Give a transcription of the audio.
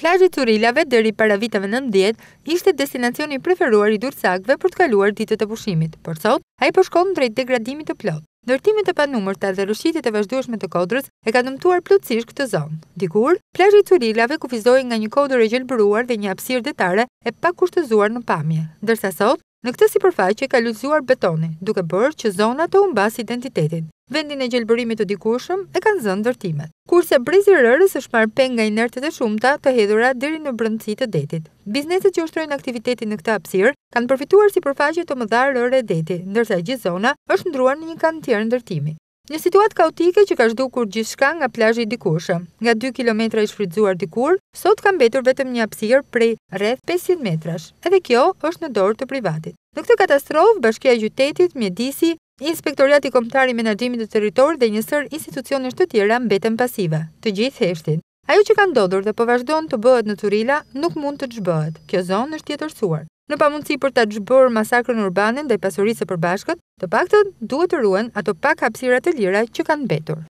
Plajë i Turilave dëri para vitave nëndjet ishte destinacioni preferuar i dursakve për të kaluar ditë të pushimit, për sot, a i përshkon drejt degradimit të plot. Nërtimit të panumër të dhe rëshqitit e vazhdueshme të kodrës e ka nëmtuar plëtsish këtë zonë. Dikur, plajë i Turilave kufizohi nga një kodrë e gjelbruar dhe një apsirë detare e pak kushtëzuar në pamje. Dërsa sot, Në këtë si përfaqë e ka lëzuar betoni, duke bërë që zona të umbas identitetin. Vendin e gjelbërimit të dikushëm e kanë zënë dërtimet. Kurse brezi rërës është marë pen nga inertet e shumëta të hedhura diri në brëndësi të detit. Bizneset që ështërojnë aktivitetin në këtë apsirë, kanë përfituar si përfaqë e të mëdharë rërë e deti, ndërsa gjithë zona është ndruar në një kanë tjerë në Një situatë kaotike që ka zhdukur shka nga plazhi dikushë. Nga 2 kilometra i shfrytzuar dikur, sot ka mbetur vetëm një apsirë prej rreth 500 metrash. Edhe kjo është në dorë të privatit. Në këtë katastrofë, Bashkia e Qytetit, Mjedisi, Inspektorati Kombëtar i Menaxhimit të Territorit dhe një sër institucione të tjera mbetën pasive. Të gjithë heshtin. Ajo që ka ndodhur dhe po vazhdon të bëhet në Turila nuk mund të zhbëhet. Kjo zonë është tjetërsuar. Në pamundësi për ta zhbërë masakrën urbane ndaj pasurisë së përbashkët, Të pak të duhet të ruen ato pak hapësira të lira që kanë betur.